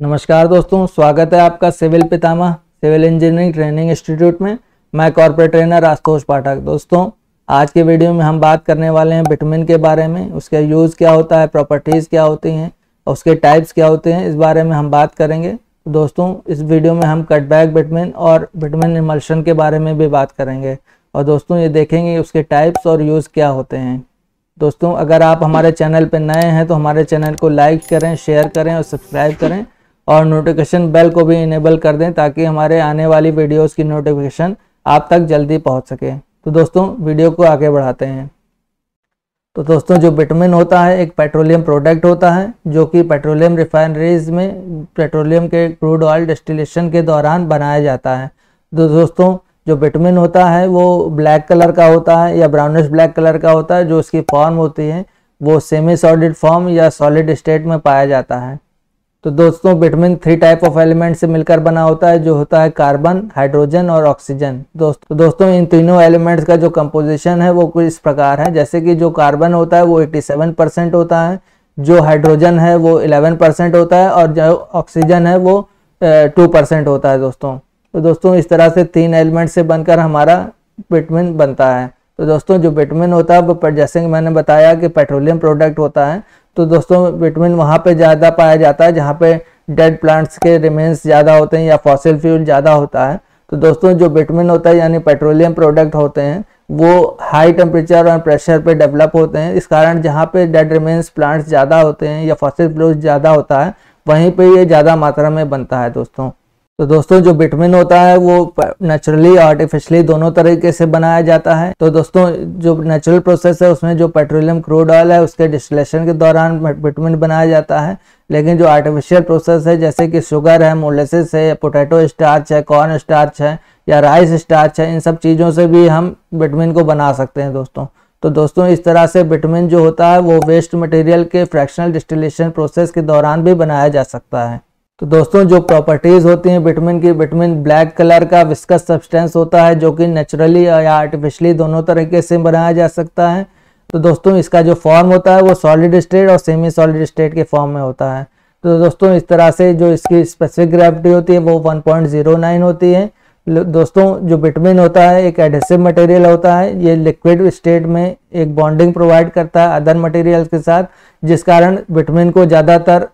नमस्कार दोस्तों स्वागत है आपका सिविल पितामा सिविल इंजीनियरिंग ट्रेनिंग इंस्टीट्यूट में मैं कॉर्पोरेट ट्रेनर आशुतोष पाठक दोस्तों आज के वीडियो में हम बात करने वाले हैं विटामिन के बारे में उसका यूज़ क्या होता है प्रॉपर्टीज़ क्या होती हैं और उसके टाइप्स क्या होते हैं इस बारे में हम बात करेंगे दोस्तों इस वीडियो में हम कटबैक बिटमिन और बिटमिन इमल्शन के बारे में भी बात करेंगे और दोस्तों ये देखेंगे उसके टाइप्स और यूज़ क्या होते हैं दोस्तों अगर आप हमारे चैनल पर नए हैं तो हमारे चैनल को लाइक करें शेयर करें और सब्सक्राइब करें और नोटिफिकेशन बेल को भी इनेबल कर दें ताकि हमारे आने वाली वीडियोस की नोटिफिकेशन आप तक जल्दी पहुंच सके तो दोस्तों वीडियो को आगे बढ़ाते हैं तो दोस्तों जो बिटमिन होता है एक पेट्रोलियम प्रोडक्ट होता है जो कि पेट्रोलियम रिफाइनरीज में पेट्रोलियम के क्रूड ऑयल डिस्टिलेशन के दौरान बनाया जाता है तो दोस्तों जो बिटमिन होता है वो ब्लैक कलर का होता है या ब्राउनिश ब्लैक कलर का होता है जो उसकी फॉर्म होती है वो सेमी सॉलिड फॉर्म या सॉलिड स्टेट में पाया जाता है तो दोस्तों bitumen three type of element से मिलकर बना होता है जो होता है कार्बन हाइड्रोजन और ऑक्सीजन दोस्तों तो दोस्तों इन तीनों एलिमेंट्स का जो कंपोजिशन है वो कुछ इस प्रकार है जैसे कि जो कार्बन होता है वो 87 परसेंट होता है जो हाइड्रोजन है वो 11 परसेंट होता है और जो ऑक्सीजन है वो टू परसेंट होता है दोस्तों तो दोस्तों इस तरह से तीन एलिमेंट से बनकर हमारा विटमिन बनता है तो दोस्तों जो विटमिन होता है वो जैसे कि मैंने बताया कि पेट्रोलियम प्रोडक्ट होता है तो दोस्तों विटमिन वहाँ पे ज़्यादा पाया जाता है जहाँ पे डेड प्लांट्स के रिमेन्स ज़्यादा होते हैं या फॉसिल फ्यूल ज़्यादा होता है तो दोस्तों जो विटमिन होता है यानी पेट्रोलियम प्रोडक्ट होते हैं वो हाई टेम्परेचर और प्रेशर पर डेवलप होते हैं इस कारण जहाँ पर डेड रिमेन्स प्लांट्स ज़्यादा होते हैं या फॉसिल फ्यूल ज़्यादा होता है वहीं पर ये ज़्यादा मात्रा में बनता है दोस्तों तो दोस्तों जो बिटमिन होता है वो नेचुरली आर्टिफिशियली दोनों तरीके से बनाया जाता है तो दोस्तों जो नेचुरल प्रोसेस है उसमें जो पेट्रोलियम क्रूड ऑयल है उसके डिस्टिलेशन के दौरान बिटमिन बनाया जाता है लेकिन जो आर्टिफिशियल प्रोसेस है जैसे कि शुगर है मोलेसिस है पोटैटो स्टार्च है कॉर्न स्टार्च है या राइस स्टार्च है इन सब चीज़ों से भी हम बिटमिन को बना सकते हैं दोस्तों तो दोस्तों इस तरह से बिटमिन जो होता है वो वेस्ट मटेरियल के फ्रैक्शनल डिस्टिलेशन प्रोसेस के दौरान भी बनाया जा सकता है तो दोस्तों जो प्रॉपर्टीज़ होती हैं बिटमिन की बिटमिन ब्लैक कलर का विस्कस सब्सटेंस होता है जो कि नेचुरली या आर्टिफिशली दोनों तरीके से बनाया जा सकता है तो दोस्तों इसका जो फॉर्म होता है वो सॉलिड स्टेट और सेमी सॉलिड स्टेट के फॉर्म में होता है तो दोस्तों इस तरह से जो इसकी स्पेसिफिक ग्रेविटी होती है वो वन होती है दोस्तों जो बिटमिन होता है एक एडेसिव मटेरियल होता है ये लिक्विड स्टेट में एक बॉन्डिंग प्रोवाइड करता है अदर मटेरियल के साथ जिस कारण बिटमिन को ज़्यादातर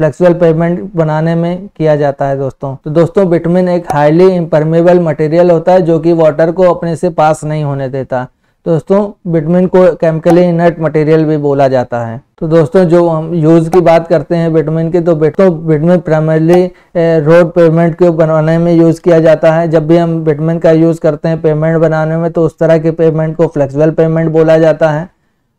फ्लेक्सिबल पेमेंट बनाने में किया जाता है दोस्तों तो दोस्तों बिटमिन एक हाईली इम्परमेबल मटेरियल होता है जो कि वाटर को अपने से पास नहीं होने देता दोस्तों बिटमिन को केमिकली इनर्ट मटेरियल भी बोला जाता है तो दोस्तों जो हम यूज़ की बात करते हैं बिटमिन की तो बिटो बिटमिन प्राइमरली रोड पेमेंट के बनाने में यूज़ किया जाता है जब भी हम बिटमिन का यूज़ करते हैं पेमेंट बनाने में तो उस तरह के पेमेंट को फ्लेक्सिबल पेमेंट बोला जाता है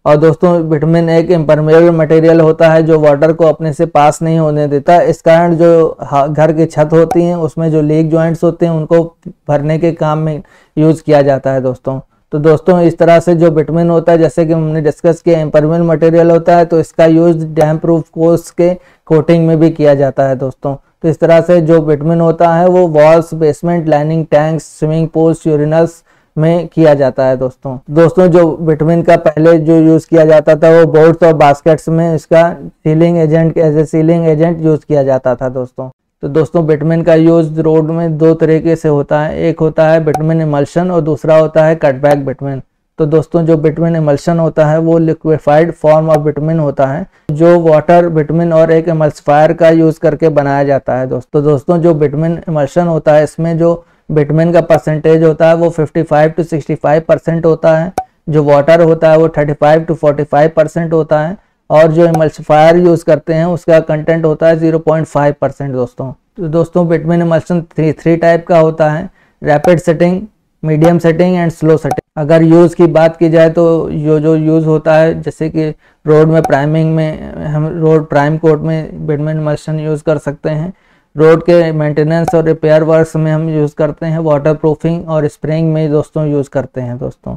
और दोस्तों विटामिन ए एक इम्परमेबल मटेरियल होता है जो वाटर को अपने से पास नहीं होने देता इस कारण जो घर की छत होती है उसमें जो लीक जॉइंट्स होते हैं उनको भरने के काम में यूज़ किया जाता है दोस्तों तो दोस्तों इस तरह से जो विटामिन होता है जैसे कि हमने डिस्कस किया इम्परमेबल मटेरियल होता है तो इसका यूज़ डैम प्रूफ कोर्स के कोटिंग में भी किया जाता है दोस्तों तो इस तरह से जो विटामिन होता है वो walls basement lining tanks swimming pools urinals में किया जाता है दोस्तों दोस्तों जो विटामिन का पहले जो यूज किया जाता था वो बोर्ड्स और बास्केट्स में इसका sealing agent as a sealing agent use किया जाता था दोस्तों तो दोस्तों विटामिन का यूज रोड में दो तरीके से होता है एक होता है विटामिन इमल्शन और दूसरा होता है कटबैक विटामिन तो दोस्तों जो विटामिन इमल्शन होता है वो लिक्विफाइड फॉर्म ऑफ विटामिन होता है जो वाटर विटामिन और एक इमल्सफायर का यूज करके बनाया जाता है दोस्तों तो दोस्तों जो विटामिन इमल्शन होता है इसमें जो बिटमेन का परसेंटेज होता है वो 55 टू 65 परसेंट होता है जो वाटर होता है वो 35 टू 45 परसेंट होता है और जो इमल्सिफायर यूज़ करते हैं उसका कंटेंट होता है 0.5 परसेंट दोस्तों तो दोस्तों bitumen emulsion three three type का होता है rapid setting medium setting and slow setting अगर यूज़ की बात की जाए तो जो जो यूज़ होता है जैसे कि रोड में प्राइमिंग में हम रोड प्राइम कोट में बिटमेन इमल्सन यूज़ कर सकते हैं रोड के मेंटेनेंस और रिपेयर वर्क्स में हम यूज़ करते हैं वाटर प्रूफिंग और स्प्रेइंग में दोस्तों यूज़ करते हैं दोस्तों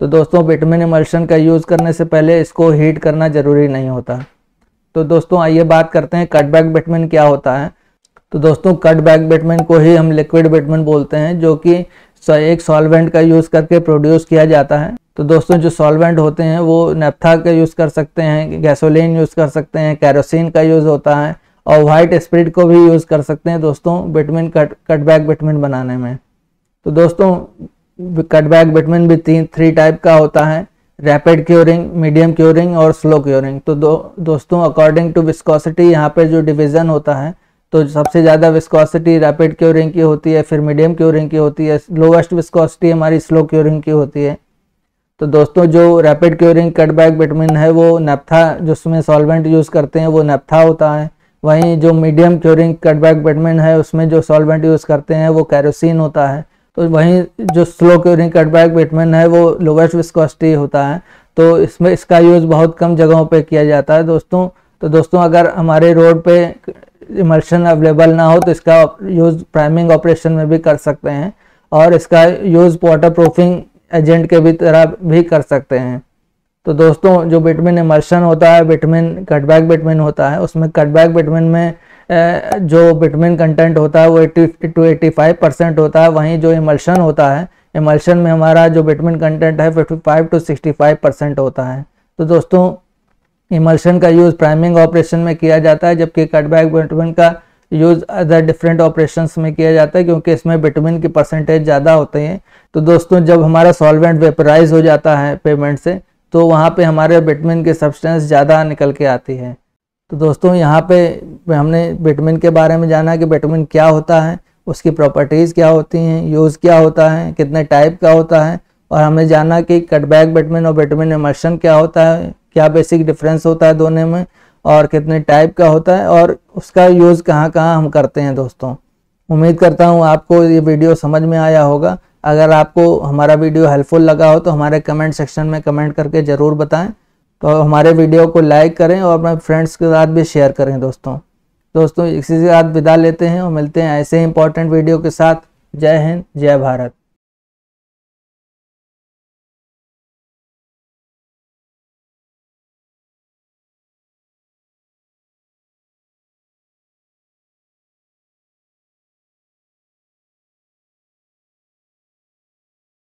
तो दोस्तों बिटमिन इमल्शन का यूज़ करने से पहले इसको हीट करना ज़रूरी नहीं होता तो दोस्तों आइए बात करते हैं कटबैक बिटमिन क्या होता है तो दोस्तों कटबैक बिटमिन को ही हम लिक्विड बिटमिन बोलते हैं जो कि एक सॉल्वेंट का यूज़ करके प्रोड्यूस किया जाता है तो दोस्तों जो सॉल्वेंट होते हैं वो नेपथा का यूज़ कर सकते हैं गैसोलिन यूज़ कर सकते हैं कैरोसिन का यूज़ होता है और वाइट स्प्रिट को भी यूज़ कर सकते हैं दोस्तों बिटमिन कट कटबैक बिटमिन बनाने में तो दोस्तों कटबैक बिटमिन भी तीन थ्री टाइप का होता है रैपिड क्योरिंग मीडियम क्योरिंग और स्लो क्योरिंग तो दो, दोस्तों अकॉर्डिंग टू विस्कोसिटी यहाँ पर जो डिविज़न होता है तो सबसे ज़्यादा विस्कोसिटी रैपिड क्योरिंग की होती है फिर मीडियम क्योरिंग की होती है लोवेस्ट विस्कोसिटी हमारी स्लो क्योरिंग की होती है तो दोस्तों जो रैपिड क्योरिंग कटबैक बिटमिन है वो नेप्था जिसमें सॉल्वेंट यूज़ करते हैं वो नेप्था होता है वहीं जो मीडियम क्योरिंग कटबैक बैटमैन है उसमें जो सॉल्वेंट यूज़ करते हैं वो कैरोसिन होता है तो वहीं जो स्लो क्योरिंग कटबैक बैटमैन है वो लोवेस्ट विस्कोसिटी होता है तो इसमें इसका यूज़ बहुत कम जगहों पे किया जाता है दोस्तों तो दोस्तों अगर हमारे रोड पे इमल्शन अवेलेबल ना हो तो इसका यूज़ प्राइमिंग ऑपरेशन में भी कर सकते हैं और इसका यूज़ वाटर प्रूफिंग एजेंट के भी तरह भी कर सकते हैं तो दोस्तों जो बिटमिन इमर्शन होता है बिटमिन कटबैक बिटमिन होता है उसमें कटबैक बिटमिन में जो बिटमिन कंटेंट होता है वो eighty two eighty five percent होता है वहीं जो इमर्शन होता है इमर्शन में हमारा जो बिटमिन कंटेंट है fifty five to sixty five percent होता है तो दोस्तों इमल्शन का यूज़ प्राइमिंग ऑपरेशन में किया जाता है जबकि कटबैक बिटमिन का यूज़ अदर डिफरेंट ऑपरेशन में किया जाता है क्योंकि इसमें बिटमिन की परसेंटेज ज़्यादा होती है तो दोस्तों जब हमारा सॉल्वेंट वेपराइज हो जाता है पेमेंट से तो वहाँ पे हमारे विटामिन के सब्सटेंस ज़्यादा निकल के आती है तो दोस्तों यहाँ पे हमने विटामिन के बारे में जाना कि विटामिन क्या होता है उसकी प्रॉपर्टीज़ क्या होती हैं यूज़ क्या होता है कितने टाइप का होता है और हमें जाना कि कटबैक विटामिन और विटामिन इमर्शन क्या होता है क्या बेसिक डिफरेंस होता है दोनों में और कितने टाइप का होता है और उसका यूज़ कहाँ कहाँ हम करते हैं दोस्तों उम्मीद करता हूँ आपको ये वीडियो समझ में आया होगा अगर आपको हमारा वीडियो हेल्पफुल लगा हो तो हमारे कमेंट सेक्शन में कमेंट करके ज़रूर बताएं तो हमारे वीडियो को लाइक करें और अपने फ्रेंड्स के साथ भी शेयर करें दोस्तों दोस्तों इसी के साथ विदा लेते हैं और मिलते हैं ऐसे इंपॉर्टेंट वीडियो के साथ जय हिंद जय भारत